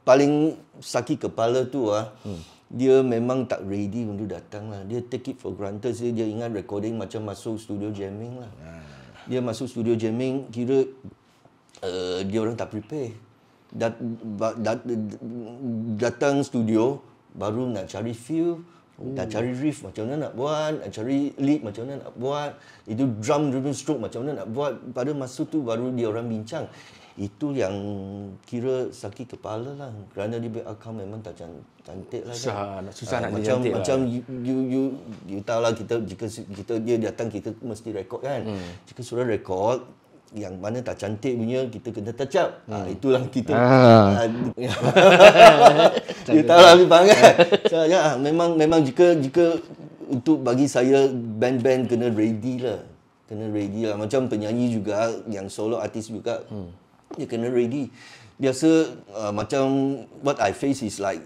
paling sakit kepala tu ah. Hmm. Dia memang tak ready untuk datang lah. Dia take it for granted sih. Dia ingat recording macam masuk studio jamming lah. Ya. Dia masuk studio jamming kira uh, dia orang tak prepare. Dat, dat, dat, datang studio baru nak cari feel Entah oh. cari riff macam mana nak buat, cari lead macam mana nak buat, itu drum driven stroke macam mana nak buat. Pada masa tu baru dia orang bincang. Itu yang kira sakit kepala lah. Kerana dia buat memang tak cantik lah. Susah, kan? susah uh, nak macam, cantik macam lah. Macam you, you, you, you, tahu lah kita, jika kita dia datang kita mesti rekod kan. Hmm. Jika sudah rekod, yang mana tak cantik punya kita kena touch up. Ah, hmm. Ah, itulah kita. Dia ah. tahu lah bang. Saya memang memang jika jika untuk bagi saya band-band kena ready lah. Kena ready lah. Macam penyanyi juga yang solo artis juga. Hmm. Dia kena ready. Biasa uh, macam what I face is like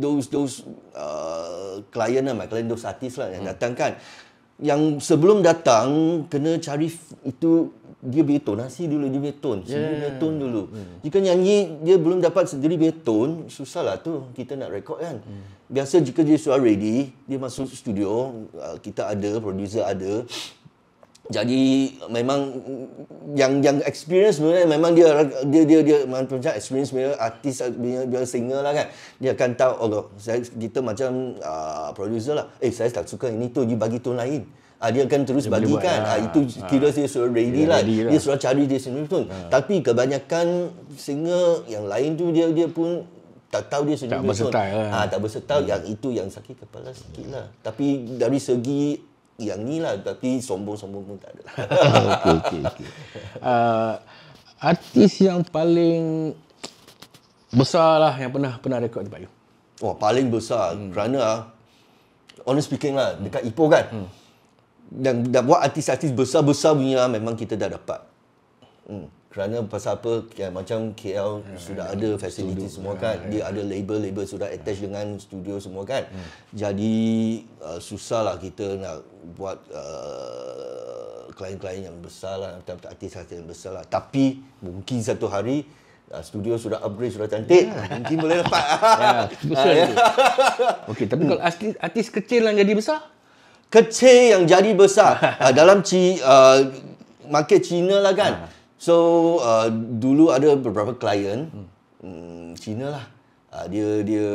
those those uh, client lah, my client those artis lah yang hmm. datang kan yang sebelum datang kena cari itu dia beton nasi ah, dulu dia beton yeah. dia beton dulu yeah. Hmm. jika nyanyi dia belum dapat sendiri beton susah lah tu kita nak rekod kan yeah. Hmm. biasa jika dia sudah ready dia masuk studio uh, kita ada producer ada jadi memang yang yang experience sebenarnya memang dia dia dia dia macam experience dia artis dia uh, dia singer lah kan dia akan tahu oh saya kita macam uh, producer lah eh saya tak suka ini tu dia bagi tone lain Uh, dia akan terus dia bagi kan ah, lah. uh, itu ah, kira dia sudah ready, lah. ready lah dia sudah cari dia sendiri pun uh. tapi kebanyakan singa yang lain tu dia dia pun tak tahu dia sendiri tak bersetai lah. uh, tak bersetai hmm. yang itu yang sakit kepala sikit lah tapi dari segi yang ni lah tapi sombong-sombong pun tak ada Okay, okey okay. uh, artis yang paling besar lah yang pernah pernah rekod di Bayu oh paling besar hmm. kerana honest speaking lah dekat Ipoh kan hmm dan dah buat artis-artis besar-besar punya memang kita dah dapat. Hmm. Kerana pasal apa ha, ya, macam KL yeah, sudah yeah, ada yeah, facility studio, semua kan. Yeah, ha, dia yeah. ada label-label sudah attach yeah. dengan studio semua kan. Hmm. Jadi uh, lah kita nak buat uh, klien-klien uh, yang besar lah. Artis-artis yang besar lah. Tapi mungkin satu hari uh, studio sudah upgrade, sudah cantik. Yeah. Mungkin boleh dapat. Yeah, susah uh, yeah. Okey tapi kalau artis, artis kecil yang jadi besar? kecil yang jadi besar uh, dalam ci, uh, ah, market China lah kan. Ah. So uh, dulu ada beberapa klien hmm. Cina lah. Uh, dia dia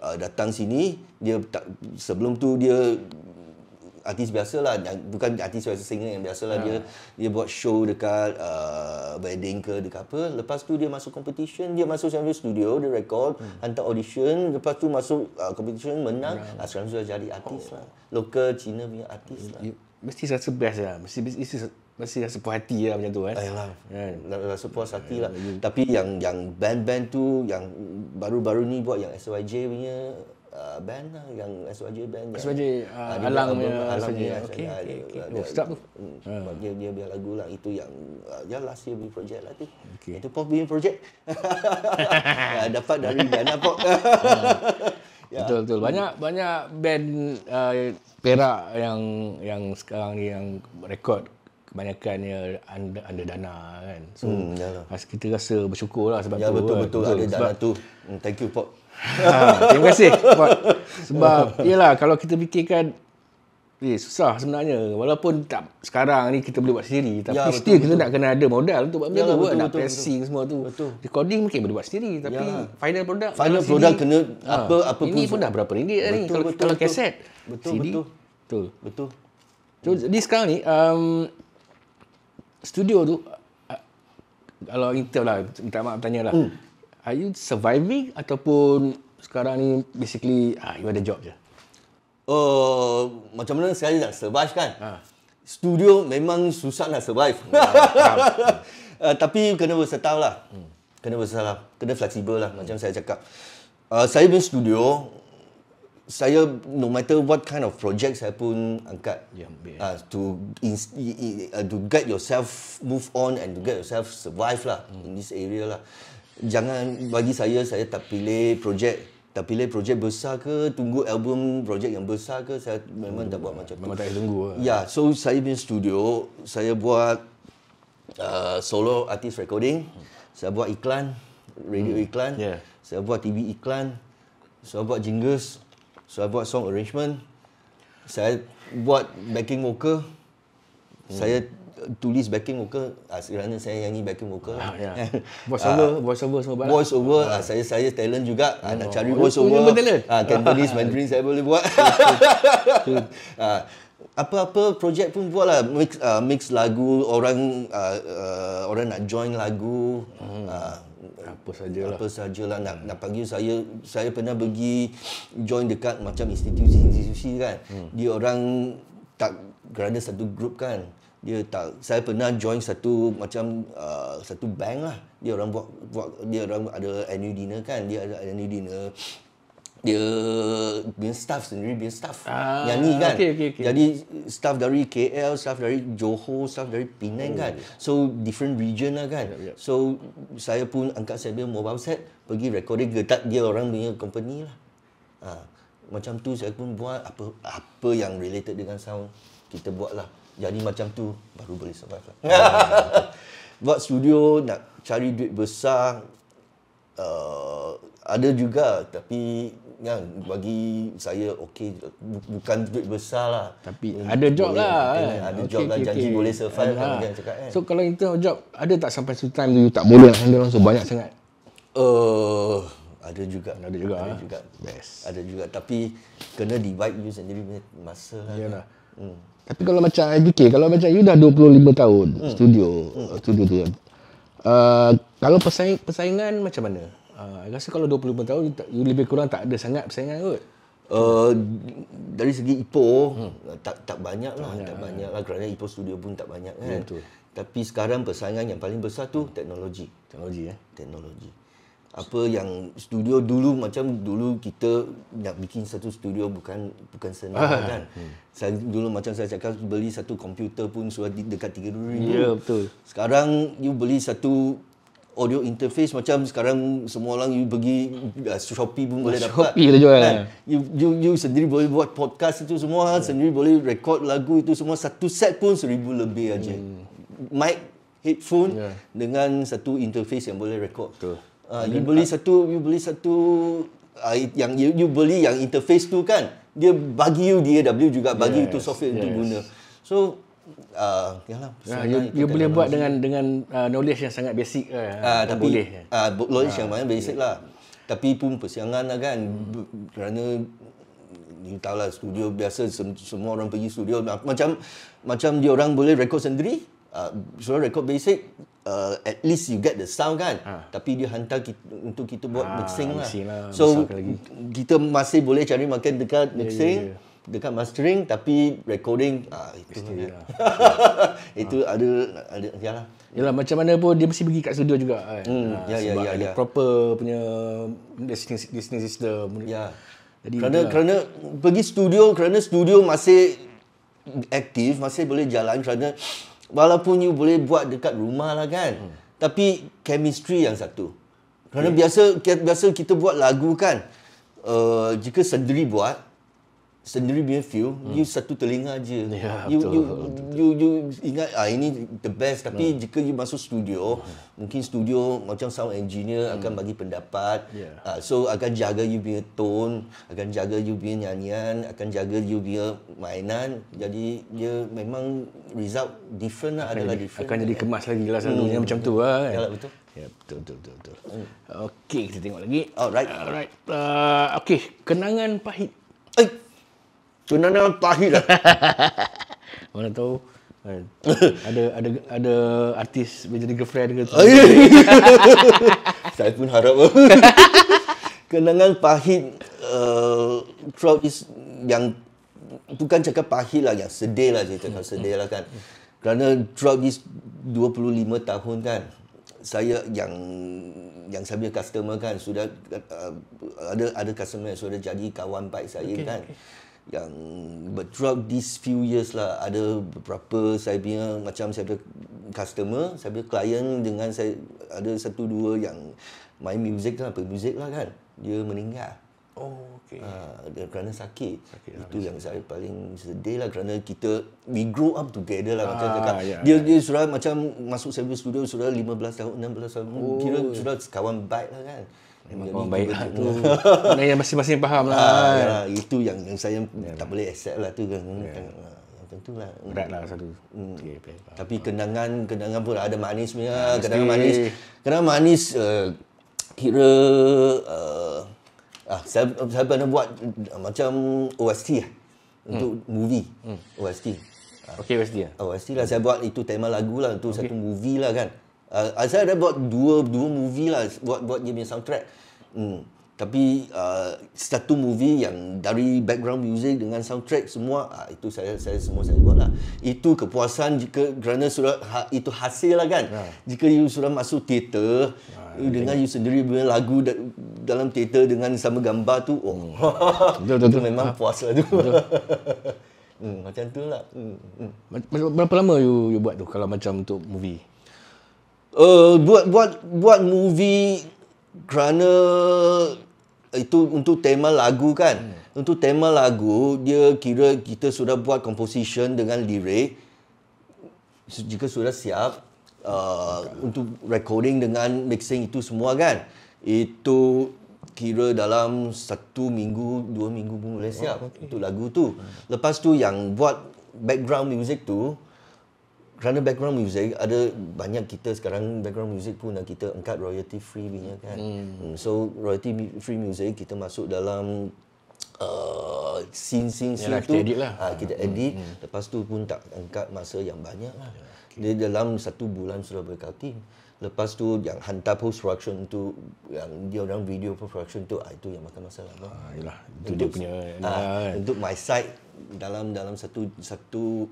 uh, datang sini dia tak, sebelum tu dia artis biasa lah, bukan artis biasa singer yang biasalah yeah. dia dia buat show dekat uh, wedding ke dekat apa lepas tu dia masuk competition dia masuk sampai studio dia record hmm. hantar audition lepas tu masuk uh, competition menang yeah. Ya. uh, sekarang sudah jadi artis oh. lah lokal Cina punya artis lah ya, mesti rasa best lah mesti mesti mesti rasa puas hati lah macam tu kan eh. ayolah ah, yeah. rasa puas hati ya, lah yeah. tapi yang yang band-band tu yang baru-baru ni buat yang SYJ punya Uh, band lah yang SYJ band yang SYJ ah, uh, Alang ya SYJ okey okey start tu hmm. dia dia biar lagu lah, itu yang uh, ah, dia ya last year project lah tu okay. itu pop punya project dapat dari dana apa lah, ya. betul betul banyak hmm. banyak band uh, Perak yang yang sekarang ni yang rekod kebanyakannya under, under dana kan so hmm, ya lah. kita rasa bersyukur lah sebab ya, tu betul-betul kan. betul, betul, ada dana tu hmm, thank you Pop ha, terima kasih. Buat, sebab iyalah kalau kita fikirkan eh susah sebenarnya walaupun tak sekarang ni kita boleh buat sendiri tapi ya, betul, still betul. kita nak kena ada modal untuk buat benda ya, tu betul, nak pressing semua tu. Betul. Recording mungkin boleh buat sendiri tapi ya. final product final product CD, kena ha, apa ha, apa ini pun. Ini pun dah berapa ringgit betul, ni betul, kalau betul, kalau kaset. Betul CD, betul. Betul. Betul. So, jadi sekarang ni um, studio tu uh, kalau Intel lah, minta maaf tanya lah. Mm. Are you surviving ataupun sekarang ni basically ah uh, you ada job je? Uh, macam mana saya nak survive kan? Ha. Studio memang susah nak survive. uh, tapi kena bersetau lah. Hmm. Kena bersetau lah. Kena fleksibel lah hmm. macam saya cakap. Uh, saya punya studio, saya no matter what kind of project saya pun angkat yeah, ya, Uh, to in, uh, to get yourself move on and to get yourself survive lah mm. in this area lah jangan bagi saya saya tak pilih projek tak pilih projek besar ke tunggu album projek yang besar ke saya memang tunggu. tak buat macam memang tu memang tak tunggu eh? ya yeah, so saya punya studio saya buat uh, solo artist recording saya buat iklan radio hmm. iklan yeah. saya buat TV iklan saya buat jingles saya buat song arrangement saya buat backing vocal hmm. saya tulis backing vocal uh, ah, sekarang saya nyanyi backing vocal uh, ah, yeah. Ya. voice over uh, voice over semua voice over uh, ah. saya saya talent juga uh, uh, nak oh, cari voice over uh, can release my dream saya boleh buat uh, apa-apa projek pun buat lah mix, uh, mix lagu orang uh, uh, orang nak join lagu hmm. uh, apa sajalah apa sajalah nak nak panggil saya saya pernah pergi join dekat macam institusi-institusi kan hmm. dia orang tak kerana satu grup kan dia tak saya pernah join satu macam uh, satu bank lah dia orang buat, buat dia orang ada annual dinner kan dia ada annual dinner dia bin staff sendiri bin staff ah, yang ni kan okay, okay, okay. jadi staff dari KL staff dari Johor staff dari Penang kan. oh. kan so different region lah kan yeah, yeah. so saya pun angkat saya punya mobile set pergi recording getak dia orang punya company lah ha. macam tu saya pun buat apa apa yang related dengan sound kita buat lah jadi macam tu baru boleh survive. Lah. Buat studio nak cari duit besar uh, ada juga tapi yang bagi saya okey bukan duit besar lah. Tapi hmm, ada job boleh, lah. Kan? Ada okay, job okay, lah janji okay. boleh survive uh, kan, kan cakap kan. So kalau itu job ada tak sampai satu time tu tak boleh nak handle langsung banyak sangat? Uh, ada juga ada juga ada ah. juga Yes. ada juga tapi kena divide you sendiri punya masa lah. Kan? Hmm. Tapi kalau macam IBK, kalau macam you dah 25 tahun hmm. studio, hmm. studio tu. Kan, uh, kalau persaing, persaingan macam mana? Uh, I rasa kalau 25 tahun, you lebih kurang tak ada sangat persaingan kot. Uh, dari segi IPO hmm. tak tak banyak lah, tak banyak lah kerana Ipoh studio pun tak banyak kan. Betul. Tapi sekarang persaingan yang paling besar tu teknologi. Teknologi ya. Eh? teknologi apa yang studio dulu macam dulu kita nak bikin satu studio bukan bukan senang ah, kan. Hmm. Saya dulu macam saya cakap beli satu komputer pun sudah dekat 3000. Ya yeah, betul. Sekarang you beli satu audio interface macam sekarang semua orang you pergi uh, Shopee pun boleh Shopee dapat. Shopee dah jual. Kan? Eh? You, you you sendiri boleh buat podcast itu semua, yeah. sendiri boleh record lagu itu semua satu set pun seribu lebih aja. Hmm. Mic, headphone yeah. dengan satu interface yang boleh record. Betul. Uh, you beli satu, you beli satu uh, yang you, you beli yang interface tu kan, dia bagi you DAW juga bagi yes, tu software yes. untuk guna. So uh, ya lah. You, you boleh buat dengan dengan uh, knowledge yang sangat basic. Uh, uh, tapi boleh. Uh, knowledge uh, yang banyak basic yeah. lah. Tapi pun persiangan lah kan, hmm. kerana ni tahu lah studio biasa semua orang pergi studio macam macam dia orang boleh record sendiri uh, so record basic uh, at least you get the sound kan ha. tapi dia hantar kita, untuk kita buat ha, ah, mixing, mixing lah, lah so kita masih boleh cari makan dekat ya, ya, mixing yeah, yeah, dekat mastering tapi recording ah itu lah. Lah. itu ha. ada ada yalah yalah macam mana pun dia mesti pergi kat studio juga kan hmm. ha, ya, sebab ya, ya, ada ya. proper punya business listening system ya. jadi kerana dia, kerana pergi studio kerana studio masih aktif masih boleh jalan kerana walaupun you boleh buat dekat rumah lah kan hmm. tapi chemistry yang satu kerana okay. biasa biasa kita buat lagu kan uh, jika sendiri buat sendiri punya feel hmm. you satu telinga aje yeah, you, you you you ingat ah ini the best tapi hmm. jika you masuk studio hmm. mungkin studio macam sound engineer hmm. akan bagi pendapat yeah. Ya. uh, so akan jaga you punya tone akan jaga you punya nyanyian akan jaga you punya mainan jadi dia memang result different lah akan adalah jadi, different akan jadi kemas lagi lah hmm. hmm. macam tu lah kan yeah, betul Ya betul betul betul. betul. Hmm. Okey kita tengok lagi. Alright. Alright. Uh, okey kenangan pahit. Eh Sunana Tahir lah. Mana tahu kan? ada ada ada artis menjadi girlfriend ke tu. Saya pun harap. Kenangan pahit uh, throughout is yang bukan cakap pahit lah yang sedih lah saya cakap sedih lah kan. Kerana throughout this 25 tahun kan saya yang yang saya punya customer kan sudah uh, ada ada customer yang sudah jadi kawan baik saya okay. kan. Okay yang but throughout these few years lah ada beberapa saya punya macam saya ada customer saya punya client dengan saya ada satu dua yang main music lah apa music lah kan dia meninggal oh okay ha, kerana sakit, sakit lah, itu yang saya paling sedih lah kerana kita we grow up together lah ah, macam yeah, ya. dia yeah. dia sudah macam masuk saya punya studio sudah 15 tahun 16 tahun oh. kira sudah kawan baik lah kan Memang kawan baik lah tu. Nah, yang masing-masing faham lah. Ah, ya, itu yang, yang saya yeah. tak boleh accept lah tu. Yeah. Kan. kan, ya. kan ah, Tentu lah. Berat lah satu. Hmm. Okay, okay. Tapi kenangan, kenangan pun ada manis punya. Ah, manis kenangan di. manis. Kenangan manis, uh, kira... Uh, ah, saya, saya pernah buat uh, macam OST lah. Hmm. Untuk movie. Hmm. OST. Ah. Okay, OST lah. Ya? Uh, OST lah. Saya buat itu tema lagu lah. Untuk okay. satu movie lah kan. Uh, saya ada buat dua dua movie lah buat buat dia punya soundtrack. Hmm. Hmm. Tapi uh, satu movie yang dari background music dengan soundtrack semua uh, itu saya saya semua saya buat lah. Itu kepuasan jika kerana sudah ha, itu hasil lah kan. Yeah. Jika you sudah masuk teater yeah, ya. dengan you sendiri punya lagu da- dalam teater dengan sama gambar tu, oh, hmm. betul, betul, itu memang betul. Ha. puas lah tu. hmm, macam tu lah. Hmm, hmm. Berapa lama you, you buat tu kalau macam untuk movie? Uh, buat buat buat movie kerana eh, itu untuk tema lagu kan hmm. untuk tema lagu dia kira kita sudah buat composition dengan lirik jika sudah siap uh, untuk recording dengan mixing itu semua kan itu kira dalam satu minggu dua minggu pun boleh siap oh, okay. untuk lagu tu hmm. lepas tu yang buat background music tu kerana background music ada banyak kita sekarang background music pun nak kita angkat royalty free punya kan hmm. hmm so royalty free music kita masuk dalam sin-sin uh, scene tu kita edit, lah. uh, kita hmm, edit hmm, hmm. lepas tu pun tak angkat masa yang banyak lah ya, okay. Dia dalam satu bulan sudah berkati lepas tu yang hantar post production tu yang dia orang video post production tu uh, itu yang makan masa lah. ah, itu untuk, dia punya uh, untuk my side dalam dalam satu satu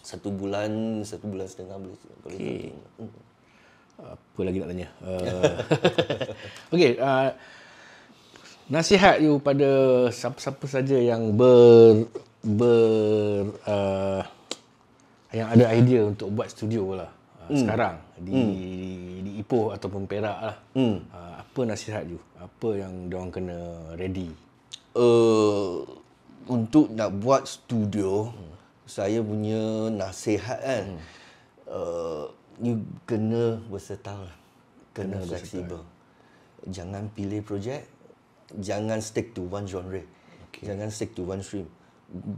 satu bulan, satu bulan setengah boleh. Okay. Kalau hmm. apa lagi nak tanya? Eh. Uh, okay, uh, nasihat you pada siapa-siapa saja yang ber ber uh, yang ada idea untuk buat studio lah uh, mm. sekarang di, mm. di di Ipoh ataupun Perak lah. Mm. Uh, apa nasihat you? Apa yang diorang kena ready? Uh, untuk nak buat studio, mm saya punya nasihat kan hmm. uh, you kena bersetar lah. kena, kena fleksibel jangan pilih projek jangan stick to one genre okay. jangan stick to one stream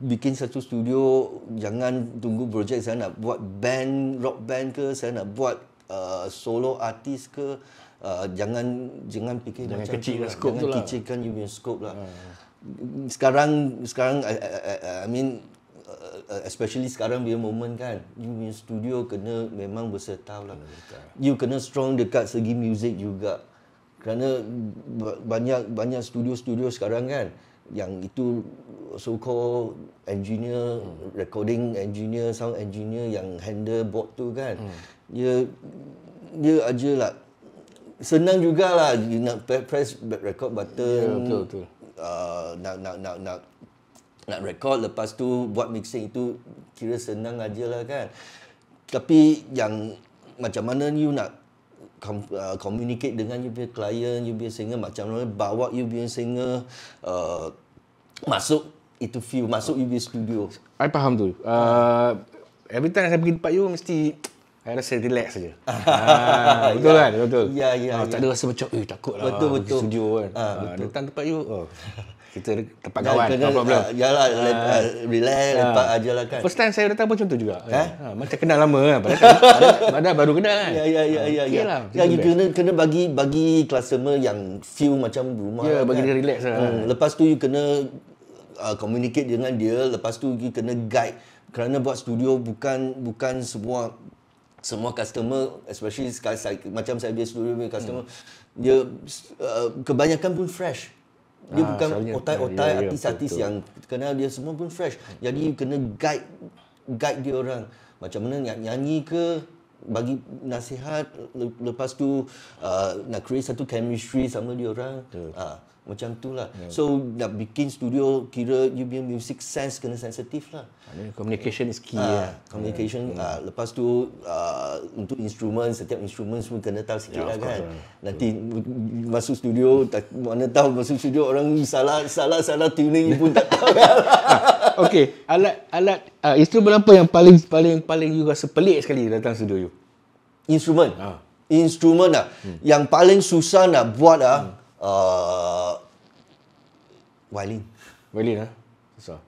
bikin satu studio jangan tunggu projek saya nak buat band rock band ke saya nak buat uh, solo artis ke uh, jangan jangan fikir jangan macam kecil lah. jangan tu lah. kecilkan you punya scope lah hmm. sekarang sekarang I, I, I mean Uh, especially sekarang dia moment kan you punya studio kena memang bersetau lah you kena strong dekat segi music juga kerana banyak banyak studio-studio sekarang kan yang itu so called engineer hmm. recording engineer sound engineer yang handle board tu kan hmm. dia dia aja lah senang juga jugalah nak press record button yeah, betul, betul. Uh, nak nak nak nak nak record lepas tu buat mixing itu kira senang aja lah kan tapi yang macam mana you nak com- uh, communicate dengan you punya client you punya singer macam mana bawa you punya singer uh, masuk itu feel masuk you punya studio I faham tu uh, every time saya pergi tempat you mesti saya rasa relax saja. ha, betul ya. kan? Betul. Ya, ya, ha, ya. Tak ada rasa macam, eh lah. betul, betul. studio kan. Ha, betul. Ha, datang tempat you, oh. kita tempat kawan kena, no kan, problem. Uh, yalah uh, relax uh, lepak uh, ajalah kan. First time saya datang pun contoh juga. Eh? Uh, macam kenal lama kan. Padahal ada baru kenal kan. Ya ya ya uh, ya. Okay ya. Lah, ya you kena kena bagi bagi customer yang feel macam rumah. Ya yeah, kan? dia relax lah. Hmm, kan? lepas tu you kena uh, communicate dengan dia, lepas tu you kena guide kerana buat studio bukan bukan semua semua customer especially sekarang macam saya biasa dulu customer hmm. dia uh, kebanyakan pun fresh dia ah, bukan otai-otai ah, ya, ya, artis-artis yang kenal dia semua pun fresh. Hmm. Jadi hmm. kena guide guide dia orang macam mana nyanyi ke bagi nasihat lepas tu uh, nak create satu chemistry sama dia orang. Uh macam tu lah. Yeah. So nak bikin studio kira you punya music sense kena sensitif lah. Communication is key. Uh, ah, yeah. Communication yeah. Ya, ya. Uh, lepas tu uh, untuk instrumen setiap instrumen semua kena tahu sikit yeah, lah kan. Course, Nanti yeah. masuk studio tak, mana tahu masuk studio orang salah salah salah tuning pun tak tahu. Kan. okay alat alat uh, instrumen apa yang paling paling paling you rasa pelik sekali datang studio you? Instrument. Uh. Instrumen lah. Hmm. Yang paling susah nak buat lah. Hmm uh, violin. Violin ah. Ha? Susah.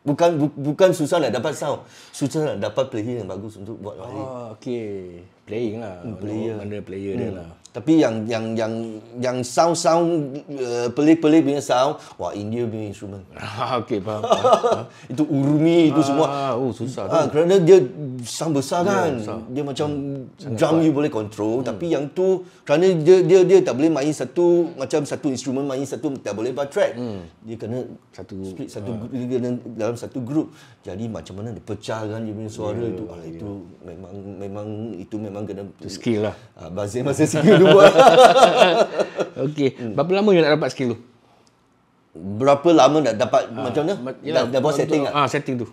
Bukan bu, bukan susah lah dapat sound. Susah lah dapat player yang bagus untuk buat violin. Oh, okay. Playing lah. Hmm, player. Mana player hmm. dia lah. Tapi yang yang yang yang sound sound uh, pelik-pelik uh, punya sound, wah India punya instrument. Ah, okay, faham. faham. itu urmi ah, itu semua. Ah, oh susah. Ah, kerana dia sound besar ya, kan. besar. Dia macam hmm. drum you boleh control. Hmm. Tapi yang tu kerana dia dia dia tak boleh main satu macam satu instrument main satu tak boleh buat track. Hmm. Dia kena satu split satu uh. dalam satu group. Jadi macam mana dia pecah kan dia punya suara yeah, itu. Ah, yeah. itu memang memang itu memang kena itu skill lah. Ah, bazir masa skill jumpa. Okey. Hmm. Berapa lama you nak dapat skill tu? Berapa lama nak dapat ha. macam mana? Yalah, dah, dah setting tak? Ah, setting tu.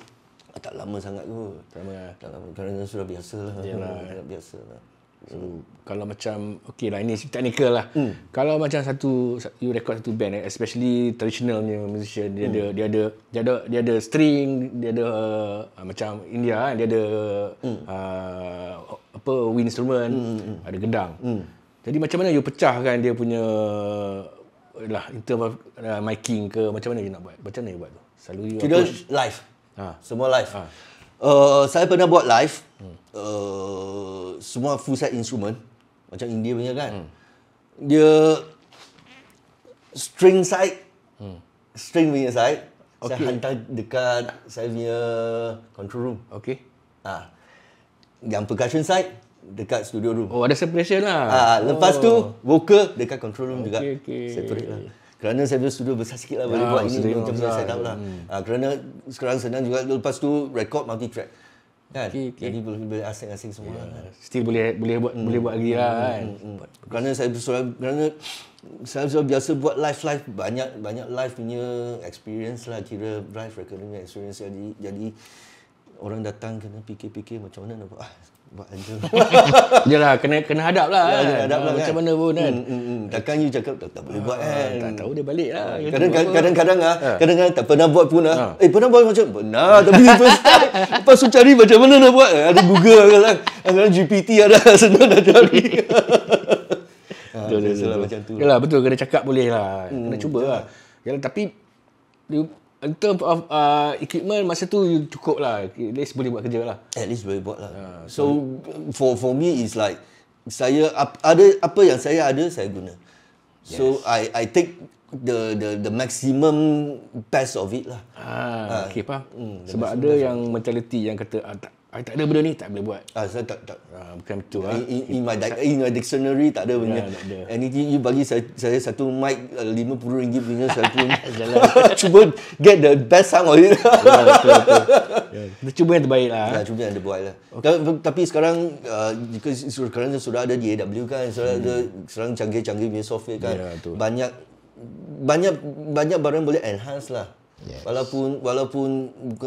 Ah, tak lama sangat tu. Tak lama. Tak lama. Kerana sudah biasa. Lah. Yalah. Sudah biasa. Lah. So, kalau macam okay lah ini technical lah hmm. kalau macam satu you record satu band eh, especially traditionalnya musician dia hmm. ada dia ada dia ada dia ada string dia ada uh, macam India kan, dia ada hmm. uh, apa wind instrument hmm. hmm, hmm. ada gedang hmm. Jadi macam mana you pecahkan dia punya lah interval uh, Making ke macam mana you nak buat? Macam mana you buat tu? Selalu you Kira apa? live. Ha. Semua live. Ha. Uh, saya pernah buat live hmm. uh, semua full set instrument macam India punya kan hmm. dia string side hmm. string punya side okay. saya hantar dekat saya punya control room okay ah yang percussion side dekat studio room. Oh, ada separation lah. Ha, lepas tu, oh. vocal dekat control room okay, juga. Okay, Separate lah. Kerana saya punya studio besar sikit lah, ya, boleh buat ini dengan macam saya setup lah. Hmm. Ha, kerana sekarang senang juga, lepas tu, record multi-track. Kan? Okay, okay. Jadi boleh boleh asing-asing semua. Yeah. Ya, kan? Still boleh boleh buat mm. boleh buat lagi mm. lah hmm, kan. Mm. Mm. Kerana saya bersuara kerana saya selalu biasa buat live live banyak banyak live punya experience lah kira live recording experience jadi jadi orang datang kena pikir-pikir macam mana nak buat. Ah, buat Yalah, kena kena hadap lah. Ya, kan. hadap lah Macam kan? mana pun kan. Hmm, hmm, hmm. Takkan you cakap tak, tak boleh buat ah, kan. Tak tahu dia balik lah. Kadang-kadang kadang kadang, ah, kadang, kadang ah, ah. tak pernah buat pun lah. Ha. Eh, pernah buat macam Pernah, tapi first time. Lepas tu cari macam mana nak buat. Ada Google kan. lah. Kadang GPT ada senang dah cari. Betul-betul. ha, macam Yalah, betul. Kena cakap boleh lah. Hmm, kena cuba lah. Yalah, tapi... Dia, In terms of uh, equipment masa tu you cukup lah. At least boleh buat kerja lah. At least boleh buat lah. Uh, so, so for for me is like saya ada apa yang saya ada saya guna. Yes. So I I take the the the maximum best of it lah. Ah, uh, okay, faham. Mm, Sebab ada yang mentality yang kata ah, tak, I ah, tak ada benda ni tak boleh buat. Ah saya tak tak uh, bukan betul ah. In, in, my di- in my dictionary tak ada benda. Yeah, And you, bagi saya, saya satu mic uh, RM50 punya saya pun Jalan. cuba get the best sound of yeah, ya, ya, cuba yang terbaik lah. Ya, eh. cuba yang terbaik lah. Okay. Tapi, tapi sekarang uh, jika uh, sekarang sudah ada di AW kan, sudah hmm. ada serang canggih-canggih punya software kan. Yeah, ya, banyak banyak banyak barang boleh enhance lah. Yes. Walaupun walaupun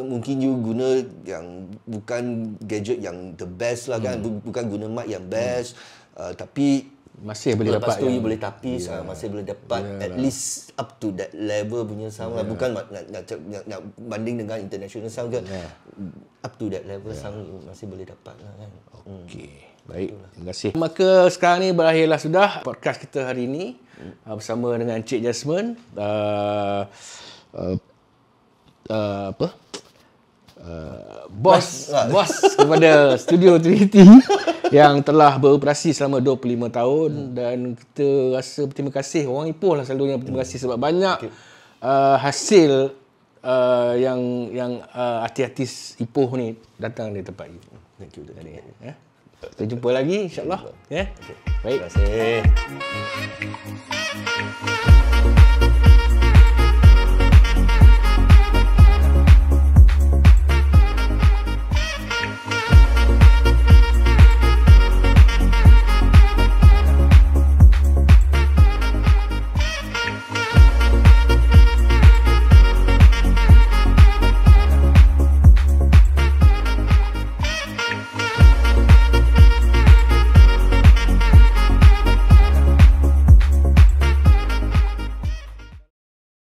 mungkin you guna yang bukan gadget yang the best lah kan, hmm. bukan guna mic yang best, hmm. uh, tapi masih boleh dapat tu yang boleh tapi yeah. Uh, masih boleh dapat yeah, at lah. least up to that level punya sound yeah. Ya. bukan nak, nak, nak, nak banding dengan international sound ke yeah. up to that level yeah. sound masih boleh dapat lah kan okey hmm. baik Itulah. terima kasih maka sekarang ni berakhirlah sudah podcast kita hari ini hmm. Uh, bersama dengan Cik Jasmine uh, uh Uh, apa? Uh, bos bos kepada Studio Trinity yang telah beroperasi selama 25 tahun hmm. dan kita rasa berterima kasih orang Ipoh lah selalunya berterima hmm. kasih sebab banyak okay. uh, hasil uh, yang yang uh, artis-artis Ipoh ni datang dari tempat ini. Thank you. Jadi, eh? Kita jumpa lagi insyaAllah. Ya. Yeah. Okay. Baik. Terima kasih.